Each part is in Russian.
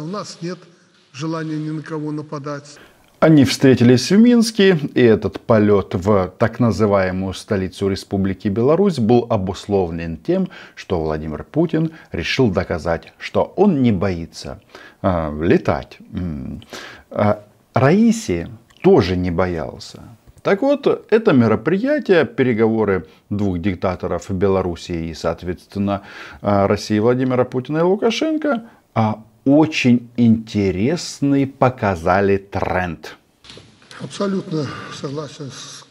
У нас нет желания ни на кого нападать. Они встретились в Минске, и этот полет в так называемую столицу Республики Беларусь был обусловлен тем, что Владимир Путин решил доказать, что он не боится э, летать. Э, Раисе тоже не боялся. Так вот, это мероприятие, переговоры двух диктаторов Беларуси и, соответственно, э, России Владимира Путина и Лукашенко, а очень интересный показали тренд. Абсолютно согласен с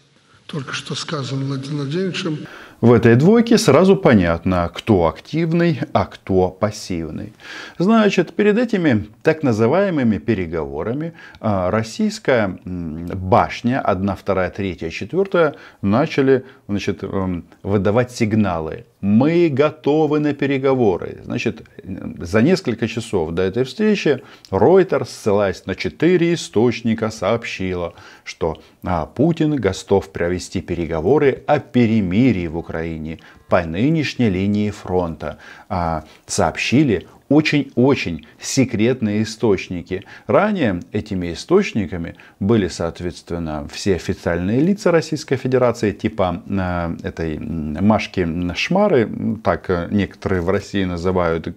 только что сказанным Владимиром Владимировичем. В этой двойке сразу понятно, кто активный, а кто пассивный. Значит, перед этими так называемыми переговорами а, российская башня 1, 2, 3, 4 начали значит, эм, выдавать сигналы мы готовы на переговоры. Значит, за несколько часов до этой встречи Ройтер, ссылаясь на четыре источника, сообщила, что а, Путин готов провести переговоры о перемирии в Украине по нынешней линии фронта. А, сообщили очень-очень секретные источники. Ранее этими источниками были, соответственно, все официальные лица Российской Федерации, типа э, этой Машки Шмары, так э, некоторые в России называют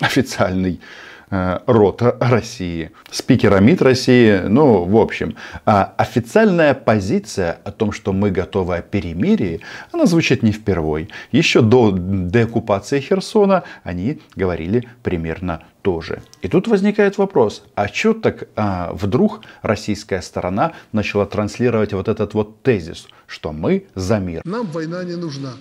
официальный Э, рота России, спикера МИД России, ну, в общем. а Официальная позиция о том, что мы готовы о перемирии, она звучит не впервой. Еще до деоккупации Херсона они говорили примерно тоже. И тут возникает вопрос, а что так а, вдруг российская сторона начала транслировать вот этот вот тезис, что мы за мир? Нам война не нужна.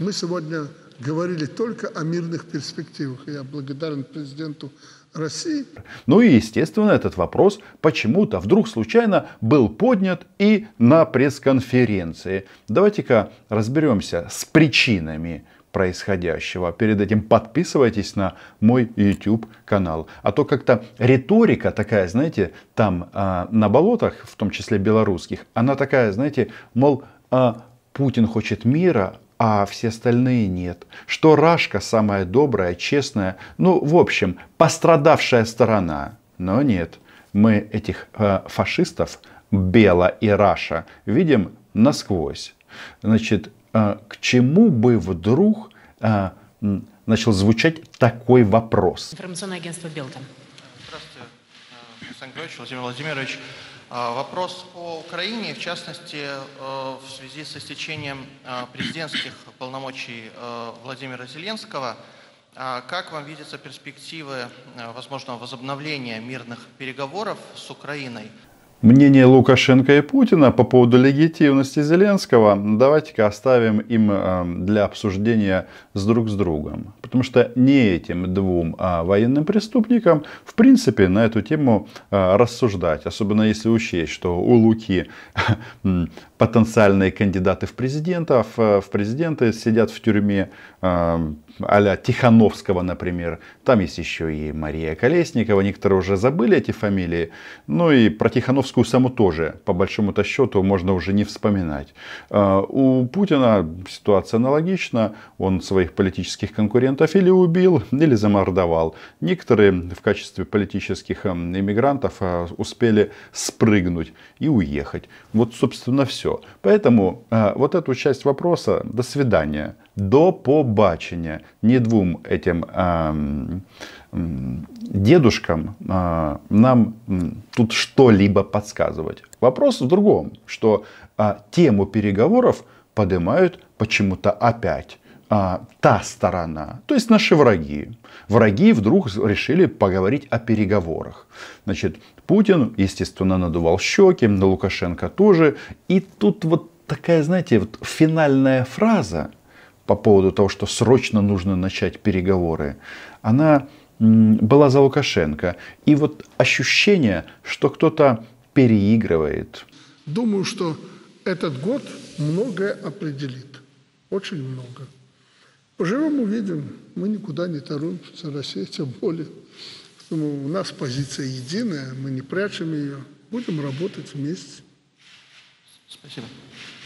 Мы сегодня говорили только о мирных перспективах. Я благодарен президенту России. Ну и, естественно, этот вопрос почему-то вдруг случайно был поднят и на пресс-конференции. Давайте-ка разберемся с причинами происходящего. Перед этим подписывайтесь на мой YouTube канал. А то как-то риторика такая, знаете, там э, на болотах, в том числе белорусских, она такая, знаете, мол, э, Путин хочет мира, а все остальные нет. Что Рашка самая добрая, честная, ну, в общем, пострадавшая сторона. Но нет, мы этих э, фашистов, Бела и Раша, видим насквозь. Значит, э, к чему бы вдруг э, начал звучать такой вопрос? Информационное агентство Белта. Здравствуйте, э, Александр Григорьевич, Владимир Владимирович. А, вопрос о Украине, в частности, э, в связи с истечением э, президентских полномочий э, Владимира Зеленского. А, как вам видятся перспективы возможного возобновления мирных переговоров с Украиной – Мнение Лукашенко и Путина по поводу легитимности Зеленского давайте-ка оставим им э, для обсуждения с друг с другом. Потому что не этим двум а военным преступникам, в принципе, на эту тему э, рассуждать. Особенно если учесть, что у Луки потенциальные кандидаты в президентов, э, в президенты сидят в тюрьме а-ля Тихановского, например. Там есть еще и Мария Колесникова. Некоторые уже забыли эти фамилии. Ну и про Тихановского. Крупскую саму тоже, по большому-то счету, можно уже не вспоминать. А, у Путина ситуация аналогична. Он своих политических конкурентов или убил, или замордовал. Некоторые в качестве политических эм, иммигрантов э, успели спрыгнуть и уехать. Вот, собственно, все. Поэтому э, вот эту часть вопроса «до свидания» До побачення. Ни двум этим э, дедушкам э, нам тут что-либо подсказывать. Вопрос в другом, что э, тему переговоров поднимают почему-то опять а, та сторона, то есть наши враги. Враги вдруг решили поговорить о переговорах. Значит, Путин, естественно, надувал щеки, на Лукашенко тоже. И тут вот такая, знаете, вот финальная фраза, по поводу того, что срочно нужно начать переговоры, она была за Лукашенко. И вот ощущение, что кто-то переигрывает. Думаю, что этот год многое определит. Очень много. Поживем, увидим. Мы никуда не торопимся. Россия тем более. Поэтому ну, у нас позиция единая. Мы не прячем ее. Будем работать вместе. Спасибо.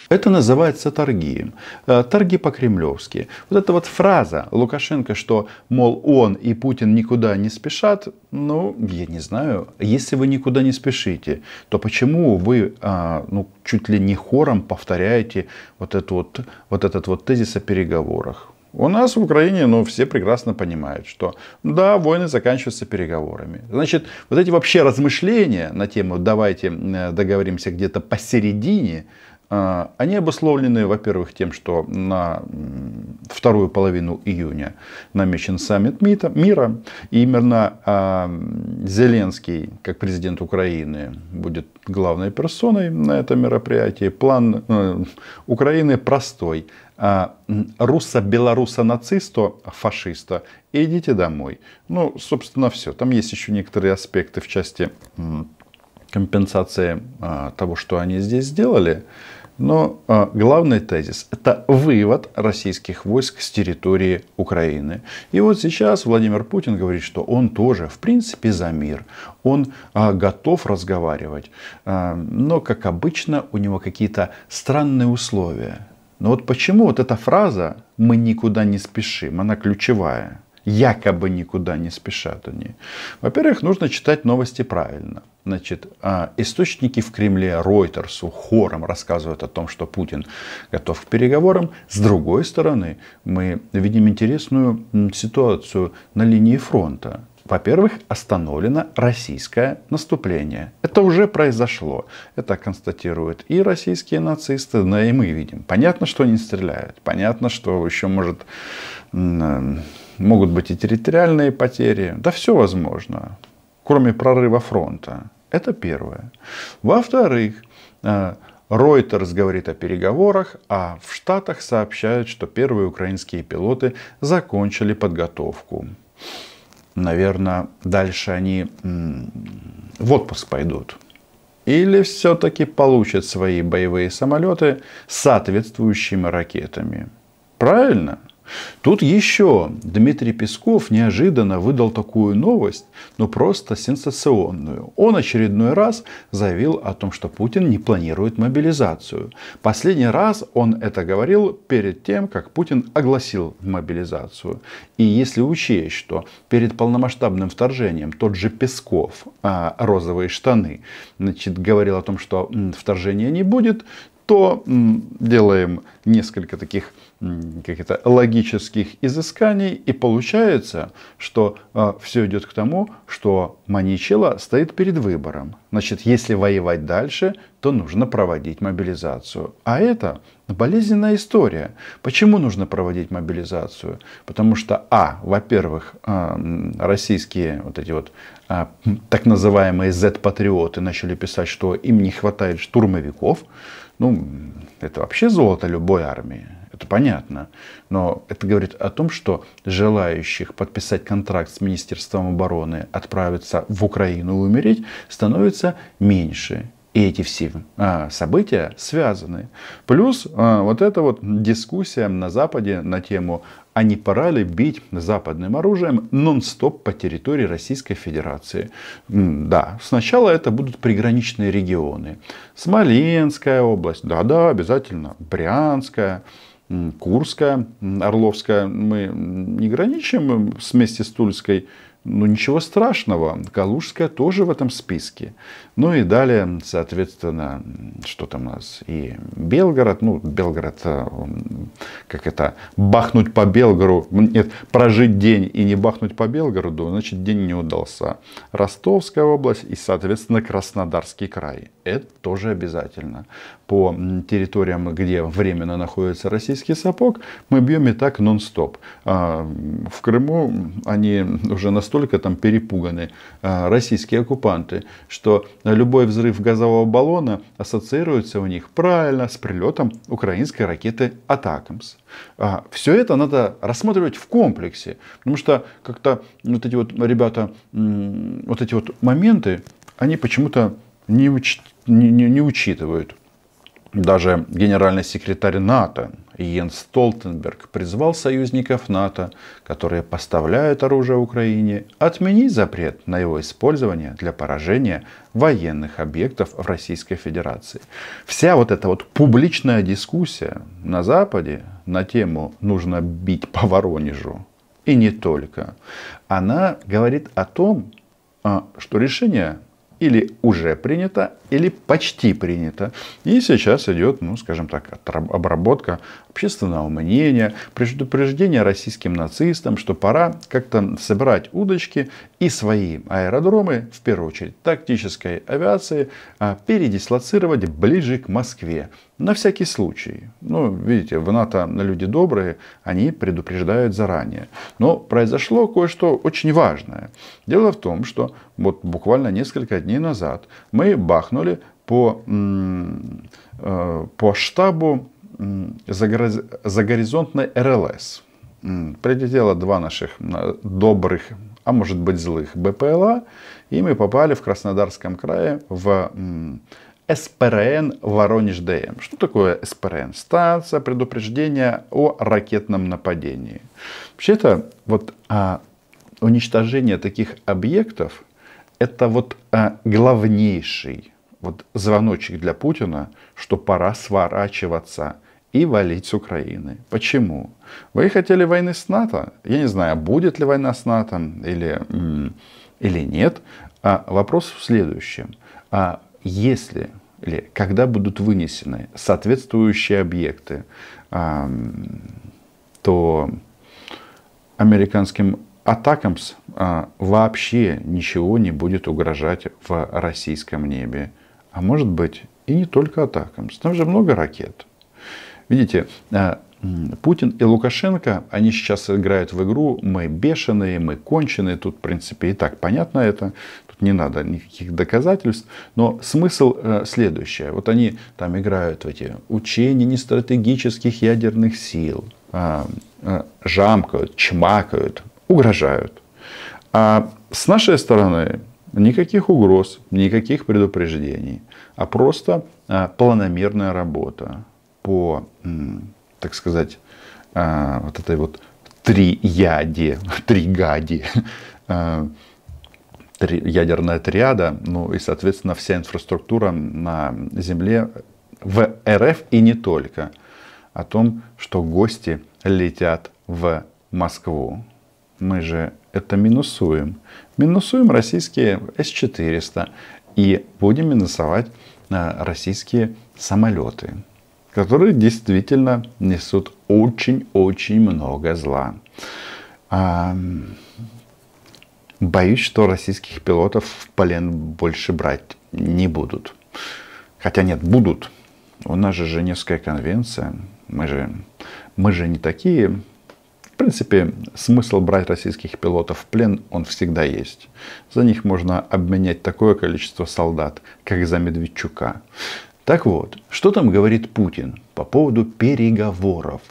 Это называется торги. Э, торги по-кремлевски. Вот эта вот фраза Лукашенко, что, мол, он и Путин никуда не спешат, ну, я не знаю. Если вы никуда не спешите, то почему вы а, ну, чуть ли не хором повторяете вот, эту вот, вот этот вот тезис о переговорах? У нас в Украине, ну, все прекрасно понимают, что да, войны заканчиваются переговорами. Значит, вот эти вообще размышления на тему «давайте э, договоримся где-то посередине», а, они обусловлены, во-первых, тем, что на вторую половину июня намечен саммит мира. И именно а, Зеленский, как президент Украины, будет главной персоной на этом мероприятии. План э, Украины простой. А, Руссо-белоруссо-нацисто, фашиста, идите домой. Ну, собственно, все. Там есть еще некоторые аспекты в части компенсации того, что они здесь сделали. Но ну, а, главный тезис – это вывод российских войск с территории Украины. И вот сейчас Владимир Путин говорит, что он тоже, в принципе, за мир. Он а, готов разговаривать. А, но, как обычно, у него какие-то странные условия. Но вот почему вот эта фраза «мы никуда не спешим», она ключевая – якобы никуда не спешат они. Во-первых, нужно читать новости правильно. Значит, а, источники в Кремле Ройтерсу хором рассказывают о том, что Путин готов к переговорам. С другой стороны, мы видим интересную ситуацию на линии фронта. Во-первых, остановлено российское наступление. Это уже произошло. Это констатируют и российские нацисты, но и мы видим. Понятно, что они стреляют. Понятно, что еще может Могут быть и территориальные потери. Да все возможно, кроме прорыва фронта. Это первое. Во-вторых, э, Reuters говорит о переговорах, а в Штатах сообщают, что первые украинские пилоты закончили подготовку. Наверное, дальше они в отпуск пойдут. Или все-таки получат свои боевые самолеты с соответствующими ракетами. Правильно? Тут еще Дмитрий Песков неожиданно выдал такую новость, ну просто сенсационную. Он очередной раз заявил о том, что Путин не планирует мобилизацию. Последний раз он это говорил перед тем, как Путин огласил мобилизацию. И если учесть, что перед полномасштабным вторжением тот же Песков, а, розовые штаны, значит, говорил о том, что вторжения не будет, то делаем несколько таких каких-то логических изысканий, и получается, что а, все идет к тому, что Маничела стоит перед выбором. Значит, если воевать дальше, то нужно проводить мобилизацию. А это болезненная история. Почему нужно проводить мобилизацию? Потому что, а, во-первых, а, российские вот эти вот а, так называемые Z-патриоты начали писать, что им не хватает штурмовиков, ну, это вообще золото любой армии, это понятно. Но это говорит о том, что желающих подписать контракт с Министерством обороны, отправиться в Украину и умереть, становится меньше. И эти все а, события связаны. Плюс а, вот эта вот дискуссия на Западе на тему, а не пора ли бить западным оружием нон-стоп по территории Российской Федерации. Да, сначала это будут приграничные регионы. Смоленская область, да-да, обязательно, Брянская. Курская, Орловская, мы не граничим вместе с Тульской ну, ничего страшного, Калужская тоже в этом списке. Ну и далее, соответственно, что там у нас? И Белгород, ну, Белгород, э, как это, бахнуть по Белгороду, нет, прожить день и не бахнуть по Белгороду, значит, день не удался. Ростовская область и, соответственно, Краснодарский край это тоже обязательно. По территориям, где временно находится российский сапог, мы бьем и так нон-стоп. А, в Крыму они уже настолько там перепуганы, а, российские оккупанты, что любой взрыв газового баллона ассоциируется у них правильно с прилетом украинской ракеты «Атакамс». А, Все это надо рассматривать в комплексе, потому что как-то вот эти вот ребята, вот эти вот моменты, они почему-то не, уч... не, не, не учитывают. Даже генеральный секретарь НАТО Йен Столтенберг призвал союзников НАТО, которые поставляют оружие Украине, отменить запрет на его использование для поражения военных объектов в Российской Федерации. Вся вот эта вот публичная дискуссия на Западе на тему «нужно бить по Воронежу» и не только, она говорит о том, а, что решение или уже принято, или почти принято. И сейчас идет, ну, скажем так, обработка общественного мнения, предупреждение российским нацистам, что пора как-то собирать удочки и свои аэродромы, в первую очередь тактической авиации, а, передислоцировать ближе к Москве. На всякий случай. Ну, видите, в НАТО люди добрые, они предупреждают заранее. Но произошло кое-что очень важное. Дело в том, что вот буквально несколько дней назад мы бахнули по, э, по штабу загоризонтной РЛС. Прилетело два наших добрых, а может быть злых БПЛА, и мы попали в Краснодарском крае в СПРН Воронеж ДМ. Что такое СПРН? Станция предупреждения о ракетном нападении. Вообще-то вот а, уничтожение таких объектов это вот а, главнейший вот звоночек для Путина, что пора сворачиваться и валить с Украины. Почему? Вы хотели войны с НАТО? Я не знаю, будет ли война с НАТО или, или нет. А вопрос в следующем. А если или когда будут вынесены соответствующие объекты, а, то американским атакам а, вообще ничего не будет угрожать в российском небе. А может быть и не только атакам. Там же много ракет. Видите, э, Путин и Лукашенко, они сейчас играют в игру «мы бешеные, мы конченые». Тут, в принципе, и так понятно это. Тут не надо никаких доказательств. Но смысл э, следующий. Вот они там играют в эти учения нестратегических ядерных сил. Э, жамкают, чмакают, угрожают. А с нашей стороны никаких угроз, никаких предупреждений. А просто планомерная работа по, так сказать, а, вот этой вот трияде, тригаде, а, ядерная триада, ну и, соответственно, вся инфраструктура на Земле в РФ и не только, о том, что гости летят в Москву. Мы же это минусуем. Минусуем российские С-400 и будем минусовать а, российские самолеты которые действительно несут очень-очень много зла. А, боюсь, что российских пилотов в плен больше брать не будут. Хотя нет, будут. У нас же Женевская конвенция. Мы же, мы же не такие. В принципе, смысл брать российских пилотов в плен, он всегда есть. За них можно обменять такое количество солдат, как за Медведчука. Так вот, что там говорит Путин по поводу переговоров?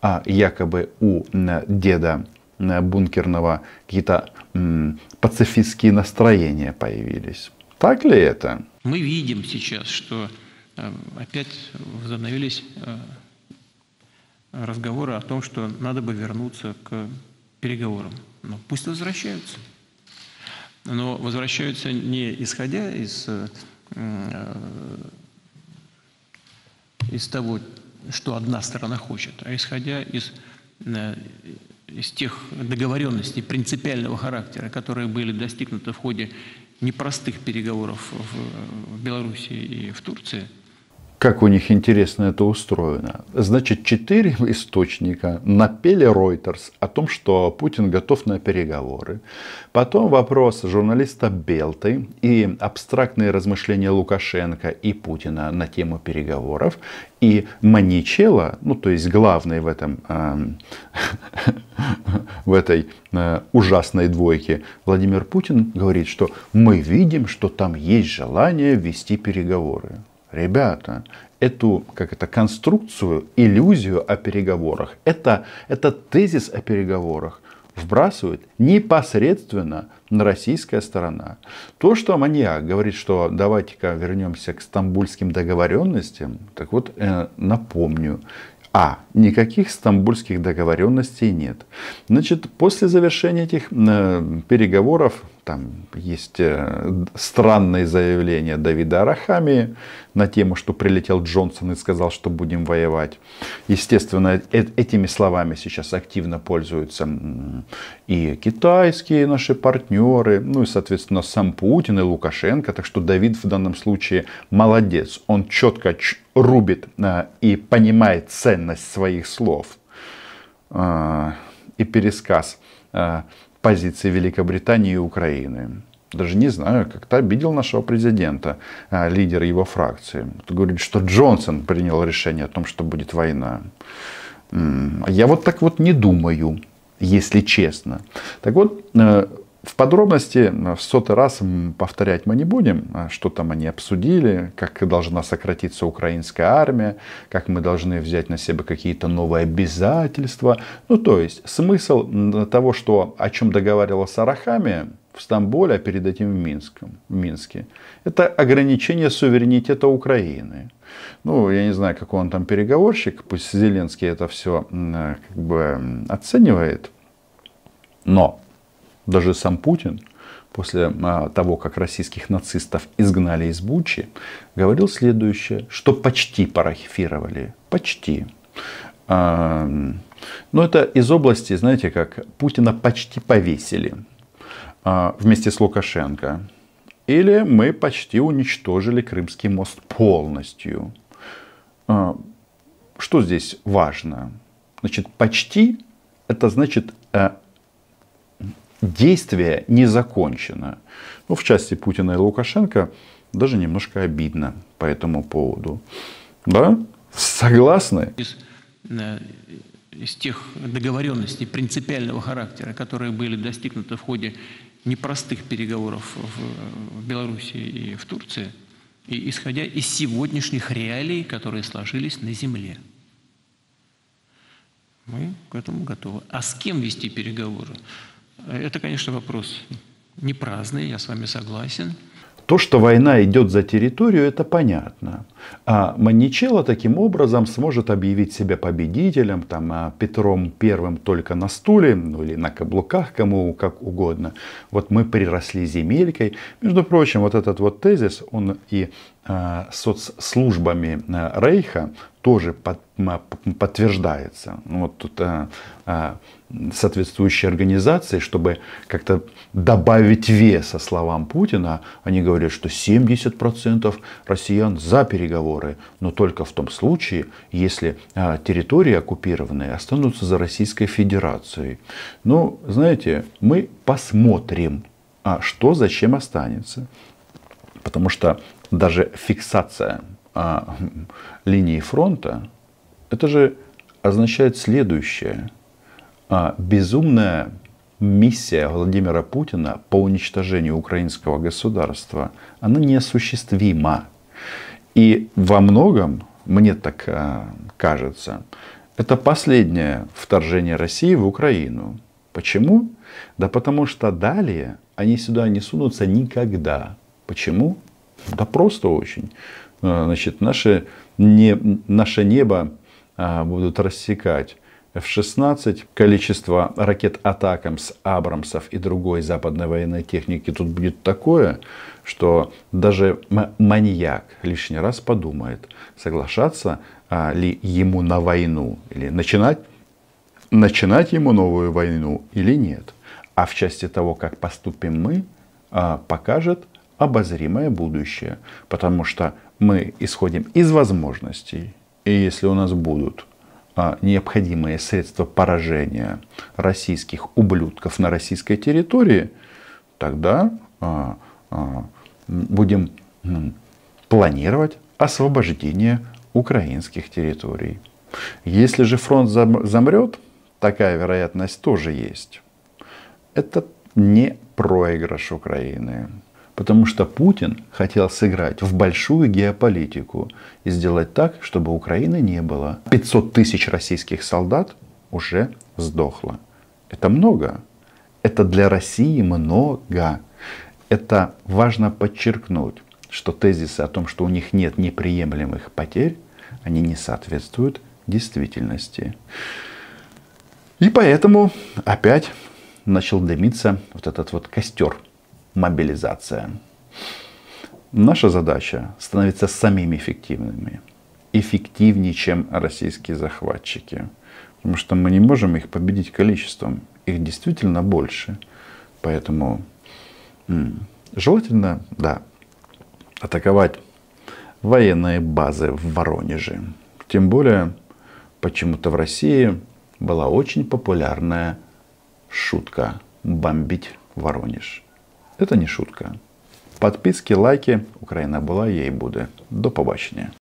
А якобы у деда бункерного какие-то пацифистские настроения появились. Так ли это? Мы видим сейчас, что э, опять возобновились э, разговоры о том, что надо бы вернуться к переговорам. Но пусть возвращаются. Но возвращаются не исходя из э, из того, что одна сторона хочет, а исходя из, э, из тех договоренностей принципиального характера, которые были достигнуты в ходе непростых переговоров в Беларуси и в Турции – как у них интересно это устроено. Значит, четыре источника напели Reuters о том, что Путин готов на переговоры. Потом вопрос журналиста Белты и абстрактные размышления Лукашенко и Путина на тему переговоров. И Маничела, ну то есть главный в этом э, в этой э, ужасной двойке Владимир Путин говорит, что мы видим, что там есть желание вести переговоры. Ребята, эту, как это, конструкцию, иллюзию о переговорах, это, это тезис о переговорах вбрасывает непосредственно на российская сторона. То, что маньяк говорит, что давайте-ка вернемся к стамбульским договоренностям, так вот э, напомню, а. Никаких стамбульских договоренностей нет. Значит, после завершения этих э, переговоров там есть э, странные заявления Давида Арахами на тему, что прилетел Джонсон и сказал, что будем воевать. Естественно, э, этими словами сейчас активно пользуются и китайские наши партнеры, ну и, соответственно, сам Путин и Лукашенко. Так что Давид в данном случае молодец. Он четко рубит э, и понимает ценность своих слов. А, и пересказ а, позиции Великобритании и Украины. Даже не знаю, как-то обидел нашего президента, а, лидер его фракции. Говорит, что Джонсон принял решение о том, что будет война. Я вот так вот не думаю, если честно. Так вот, э, в подробности э, в сотый раз повторять мы не будем, а что там они обсудили, как должна сократиться украинская армия, как мы должны взять на себя какие-то новые обязательства. Ну, то есть, смысл того, что, о чем договаривалась Арахами в Стамбуле, а перед этим в, Минском, в Минске, это ограничение суверенитета Украины. Ну, я не знаю, какой он там переговорщик, пусть Зеленский это все э, как бы оценивает, но даже сам Путин после а, того, как российских нацистов изгнали из Бучи, говорил следующее, что почти парафировали. Почти. А, но это из области, знаете, как Путина почти повесили а, вместе с Лукашенко. Или мы почти уничтожили Крымский мост полностью. Что здесь важно? Значит, почти это значит э, действие не закончено. Ну, в части Путина и Лукашенко даже немножко обидно по этому поводу. Да? Согласны? Из, э, из тех договоренностей принципиального характера, которые были достигнуты в ходе непростых переговоров в, в Беларуси и в Турции, и исходя из сегодняшних реалий, которые сложились на Земле. Мы к этому готовы. А с кем вести переговоры? Это, конечно, вопрос не праздный, я с вами согласен. То, что война идет за территорию, это понятно. А Маничелло таким образом сможет объявить себя победителем, там, а Петром Первым только на стуле ну, или на каблуках, кому как угодно. Вот мы приросли земелькой. Между прочим, вот этот вот тезис, он и а, соцслужбами а, Рейха тоже под, а, подтверждается. Ну вот тут а, а, соответствующие организации, чтобы как-то добавить веса словам Путина, они говорят, что 70% россиян за переговоры, но только в том случае, если а, территории оккупированные останутся за Российской Федерацией. Но, ну, знаете, мы посмотрим, а что зачем останется. Потому что даже фиксация а, линии фронта, это же означает следующее – а, безумная миссия Владимира Путина по уничтожению украинского государства, она неосуществима. И во многом, мне так а, кажется, это последнее вторжение России в Украину. Почему? Да потому что далее они сюда не сунутся никогда. Почему? Да просто очень. А, значит, наше, не, наше небо будут рассекать F-16. Количество ракет атакам с Абрамсов и другой западной военной техники тут будет такое, что даже маньяк лишний раз подумает, соглашаться а, ли ему на войну или начинать, начинать ему новую войну или нет. А в части того, как поступим мы, а, покажет обозримое будущее, потому что мы исходим из возможностей, и если у нас будут а, необходимые средства поражения российских ублюдков на российской территории, тогда а, а, будем планировать освобождение украинских территорий. Если же фронт замрет, такая вероятность тоже есть. Это не проигрыш Украины. Потому что Путин хотел сыграть в большую геополитику и сделать так, чтобы Украины не было. 500 тысяч российских солдат уже сдохло. Это много. Это для России много. Это важно подчеркнуть, что тезисы о том, что у них нет неприемлемых потерь, они не соответствуют действительности. И поэтому опять начал дымиться вот этот вот костер мобилизация. Наша задача становится самими эффективными, эффективнее, чем российские захватчики. Потому что мы не можем их победить количеством, их действительно больше. Поэтому желательно, да, атаковать военные базы в Воронеже. Тем более, почему-то в России была очень популярная шутка «бомбить Воронеж». Это не шутка. Подписки, лайки. Украина была, ей і буде. До побачення.